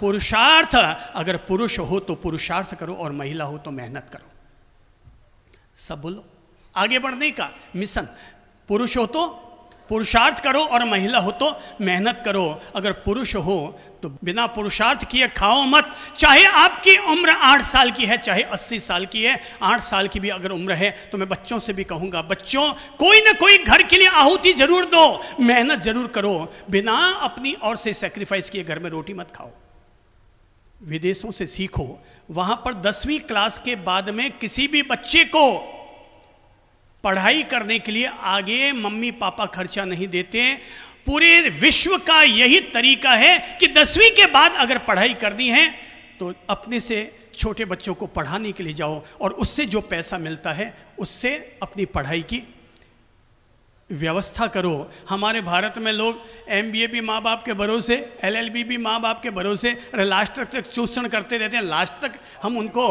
पुरुषार्थ अगर पुरुष हो तो पुरुषार्थ करो और महिला हो तो मेहनत करो सब बोलो आगे बढ़ने का मिशन पुरुष हो तो पुरुषार्थ करो और महिला हो तो मेहनत करो अगर पुरुष हो तो बिना पुरुषार्थ किए खाओ मत चाहे आपकी उम्र आठ साल की है चाहे अस्सी साल की है आठ साल की भी अगर उम्र है तो मैं बच्चों से भी कहूंगा बच्चों कोई ना कोई घर के लिए आहुति जरूर दो मेहनत जरूर करो बिना अपनी और से सेक्रीफाइस किए घर में रोटी मत खाओ विदेशों से सीखो वहां पर दसवीं क्लास के बाद में किसी भी बच्चे को पढ़ाई करने के लिए आगे मम्मी पापा खर्चा नहीं देते पूरे विश्व का यही तरीका है कि दसवीं के बाद अगर पढ़ाई करनी है तो अपने से छोटे बच्चों को पढ़ाने के लिए जाओ और उससे जो पैसा मिलता है उससे अपनी पढ़ाई की व्यवस्था करो हमारे भारत में लोग एम भी माँ बाप के भरोसे एल भी माँ बाप के भरोसे लास्ट तक तक शोषण करते रहते हैं लास्ट तक हम उनको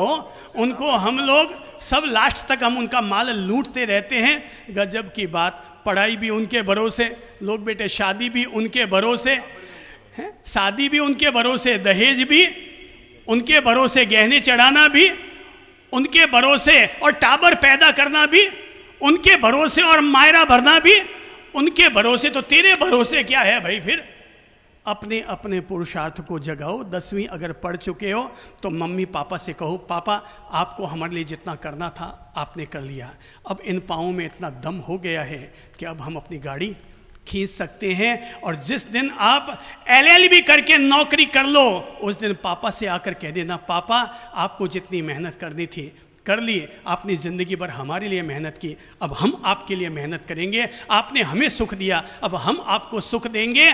उनको हम लोग सब लास्ट तक हम उनका माल लूटते रहते हैं गजब की बात पढ़ाई भी उनके भरोसे लोग बेटे शादी भी उनके भरोसे शादी भी उनके भरोसे दहेज भी उनके भरोसे गहने चढ़ाना भी उनके भरोसे और टाबर पैदा करना भी उनके भरोसे और मायरा भरना भी उनके भरोसे तो तेरे भरोसे क्या है भाई फिर अपने अपने पुरुषार्थ को जगाओ दसवीं अगर पढ़ चुके हो तो मम्मी पापा से कहो पापा आपको हमारे लिए जितना करना था आपने कर लिया अब इन पाँव में इतना दम हो गया है कि अब हम अपनी गाड़ी खींच सकते हैं और जिस दिन आप एलएलबी करके नौकरी कर लो उस दिन पापा से आकर कह देना पापा आपको जितनी मेहनत करनी थी कर लिए आपने ज़िंदगी भर हमारे लिए मेहनत की अब हम आपके लिए मेहनत करेंगे आपने हमें सुख दिया अब हम आपको सुख देंगे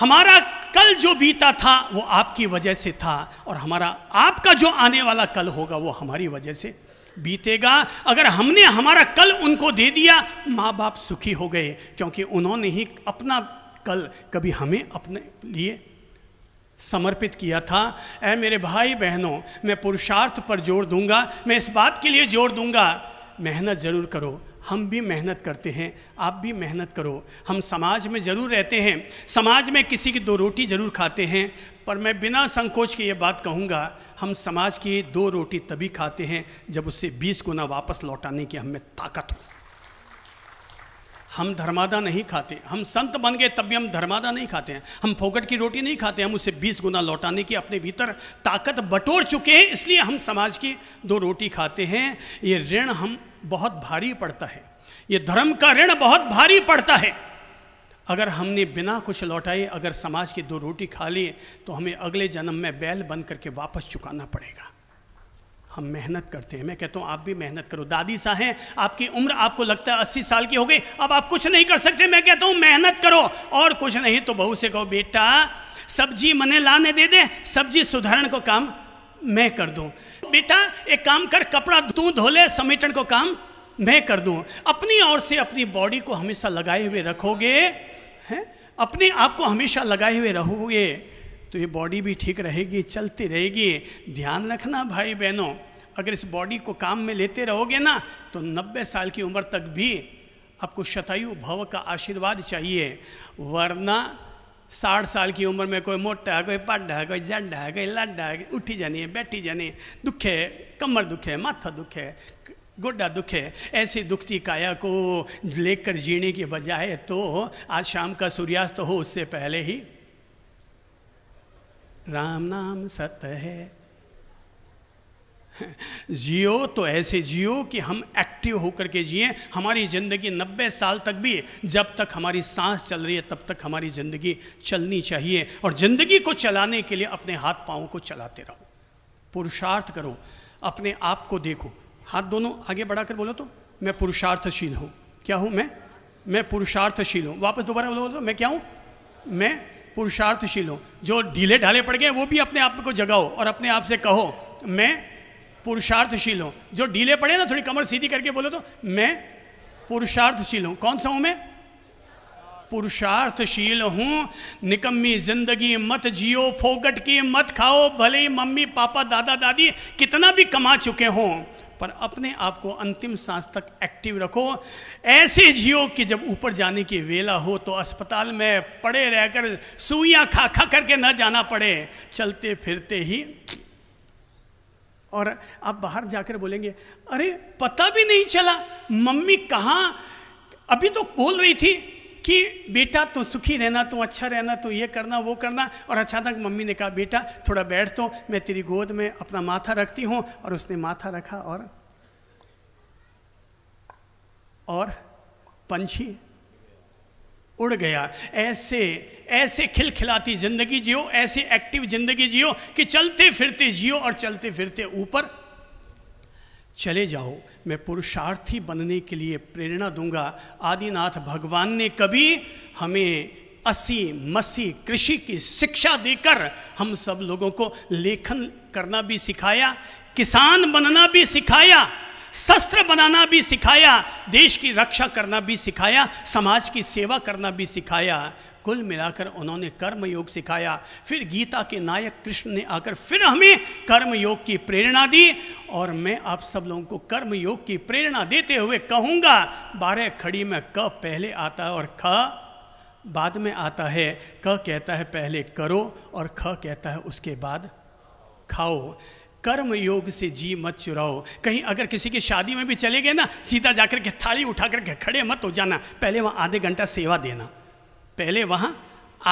हमारा कल जो बीता था वो आपकी वजह से था और हमारा आपका जो आने वाला कल होगा वो हमारी वजह से बीतेगा अगर हमने हमारा कल उनको दे दिया माँ बाप सुखी हो गए क्योंकि उन्होंने ही अपना कल कभी हमें अपने लिए समर्पित किया था ऐ मेरे भाई बहनों मैं पुरुषार्थ पर जोर दूंगा मैं इस बात के लिए जोर दूंगा मेहनत ज़रूर करो हम भी मेहनत करते हैं आप भी मेहनत करो हम समाज में ज़रूर रहते हैं समाज में किसी की दो रोटी ज़रूर खाते हैं पर मैं बिना संकोच के ये बात कहूँगा हम समाज की दो रोटी तभी खाते हैं जब उससे बीस गुना वापस लौटाने की हमें ताकत हो हम धर्मादा नहीं खाते हम संत बन गए तब भी हम धर्मादा नहीं खाते हैं हम फोकट की रोटी नहीं खाते हम उसे बीस गुना लौटाने की अपने भीतर ताकत बटोर चुके हैं इसलिए हम समाज की दो रोटी खाते हैं ये ऋण हम बहुत भारी पड़ता है ये धर्म का ऋण बहुत भारी पड़ता है अगर हमने बिना कुछ लौटाए अगर समाज की दो रोटी खा लिए तो हमें अगले जन्म में बैल बन करके वापस चुकाना पड़ेगा हम मेहनत करते हैं मैं कहता हूँ आप भी मेहनत करो दादी साहब हैं आपकी उम्र आपको लगता है अस्सी साल की हो गई अब आप कुछ नहीं कर सकते मैं कहता हूँ मेहनत करो और कुछ नहीं तो बहू से कहो बेटा सब्जी मने लाने दे दे सब्जी सुधारण को काम मैं कर दूँ बेटा एक काम कर कपड़ा तू धोले समेटन को काम मैं कर दूँ अपनी ओर से अपनी बॉडी को हमेशा लगाए हुए रखोगे हैं अपने आप को हमेशा लगाए हुए रहोगे तो ये बॉडी भी ठीक रहेगी चलती रहेगी ध्यान रखना भाई बहनों अगर इस बॉडी को काम में लेते रहोगे ना तो 90 साल की उम्र तक भी आपको शतायु भव का आशीर्वाद चाहिए वरना साठ साल की उम्र में कोई मोटा है कोई है कोई है कोई लड्ढा उठी जानी बैठी जानी दुखे कमर दुखे माथा दुखे गोड्डा दुख है ऐसी दुखती काया को लेकर जीने के बजाय तो आज शाम का सूर्यास्त हो उससे पहले ही राम नाम सत है जियो तो ऐसे जियो कि हम एक्टिव होकर के जिए हमारी ज़िंदगी 90 साल तक भी जब तक हमारी सांस चल रही है तब तक हमारी ज़िंदगी चलनी चाहिए और ज़िंदगी को चलाने के लिए अपने हाथ पांव को चलाते रहो पुरुषार्थ करो अपने आप को देखो हाथ दोनों आगे बढ़ाकर बोलो तो मैं पुरुषार्थशील हूं क्या हूं मैं मैं पुरुषार्थशील हूँ वापस दोबारा बोलो तो मैं क्या हूं मैं पुरुषार्थशील हो जो ढीले ढाले पड़ गए वो भी अपने आप को जगाओ और अपने आप से कहो मैं पुरुषार्थशील हूँ जो ढीले पड़े ना थोड़ी कमर सीधी करके बोलो तो मैं पुरुषार्थशील हूँ कौन सा हूँ मैं पुरुषार्थशील हूँ निकम्मी जिंदगी मत जियो फोगट की मत खाओ भले ही मम्मी पापा दादा दादी कितना भी कमा चुके हों पर अपने आप को अंतिम सांस तक एक्टिव रखो ऐसे जियो कि जब ऊपर जाने की वेला हो तो अस्पताल में पड़े रहकर सुइयां खा खा करके न जाना पड़े चलते फिरते ही और आप बाहर जाकर बोलेंगे अरे पता भी नहीं चला मम्मी कहाँ अभी तो बोल रही थी कि बेटा तो सुखी रहना तो अच्छा रहना तो ये करना वो करना और अचानक मम्मी ने कहा बेटा थोड़ा बैठ तो मैं तेरी गोद में अपना माथा रखती हूँ और उसने माथा रखा और और पंछी उड़ गया ऐसे ऐसे खिलखिलाती जिंदगी जियो ऐसी एक्टिव जिंदगी जियो कि चलते फिरते जियो और चलते फिरते ऊपर चले जाओ मैं पुरुषार्थी बनने के लिए प्रेरणा दूंगा आदिनाथ भगवान ने कभी हमें असी मसी कृषि की शिक्षा देकर हम सब लोगों को लेखन करना भी सिखाया किसान बनना भी सिखाया शस्त्र बनाना भी सिखाया देश की रक्षा करना भी सिखाया समाज की सेवा करना भी सिखाया कुल मिलाकर उन्होंने कर्म योग सिखाया फिर गीता के नायक कृष्ण ने आकर फिर हमें कर्म योग की प्रेरणा दी और मैं आप सब लोगों को कर्म योग की प्रेरणा देते हुए कहूँगा बारह खड़ी में क पहले आता है और ख बाद में आता है क कहता है पहले करो और ख कहता है उसके बाद खाओ कर्म योग से जी मत चुराओ कहीं अगर किसी की शादी में भी चले गए ना सीधा जाकर के थाली उठा करके खड़े मत हो जाना पहले वहाँ आधे घंटा सेवा देना पहले वहाँ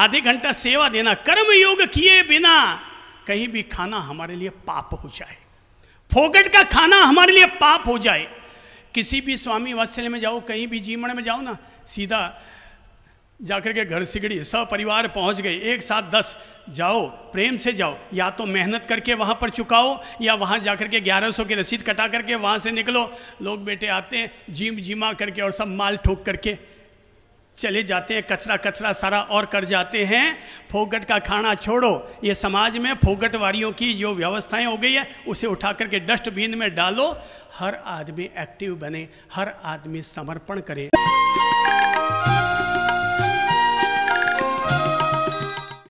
आधे घंटा सेवा देना कर्म योग किए बिना कहीं भी खाना हमारे लिए पाप हो जाए फोकट का खाना हमारे लिए पाप हो जाए किसी भी स्वामी वत्सल में जाओ कहीं भी जीवन में जाओ ना सीधा जाकर के घर सिगड़ी सब परिवार पहुंच गए एक साथ दस जाओ प्रेम से जाओ या तो मेहनत करके वहाँ पर चुकाओ या वहाँ जाकर के ग्यारह सौ की रसीद कटा करके वहाँ से निकलो लोग बेटे आते हैं जीम जीमा करके और सब माल ठोक करके चले जाते हैं कचरा कचरा सारा और कर जाते हैं फोगट का खाना छोड़ो ये समाज में वारियों की जो व्यवस्थाएं हो गई है उसे उठा करके डस्टबिन में डालो हर आदमी एक्टिव बने हर आदमी समर्पण करे